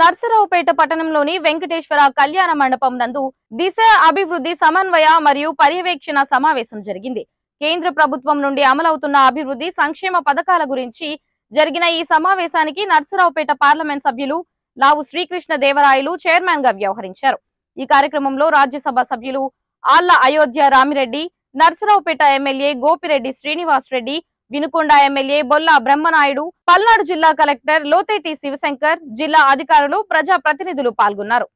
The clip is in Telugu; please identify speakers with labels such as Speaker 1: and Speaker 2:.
Speaker 1: నర్సరావుపేట పట్టణంలోని వెంకటేశ్వర కళ్యాణ మండపం నందు దిశ అభివృద్ధి సమన్వయ మరియు పర్యవేక్షణ సమావేశం జరిగింది కేంద్ర ప్రభుత్వం నుండి అమలవుతున్న అభివృద్ధి సంక్షేమ పథకాల గురించి జరిగిన ఈ సమావేశానికి నర్సరావుపేట పార్లమెంట్ సభ్యులు లావు శ్రీకృష్ణ దేవరాయలు చైర్మన్ గా వ్యవహరించారు ఈ కార్యక్రమంలో రాజ్యసభ సభ్యులు ఆళ్ల అయోధ్య రామిరెడ్డి నర్సరావుపేట ఎమ్మెల్యే గోపిరెడ్డి శ్రీనివాస్ రెడ్డి వినుకొండ ఎమ్మెల్యే బొల్ల బ్రహ్మనాయుడు పల్నాడు జిల్లా కలెక్టర్ లోతేటి శివశంకర్ జిల్లా అధికారులు ప్రజా ప్రతినిధులు పాల్గొన్నారు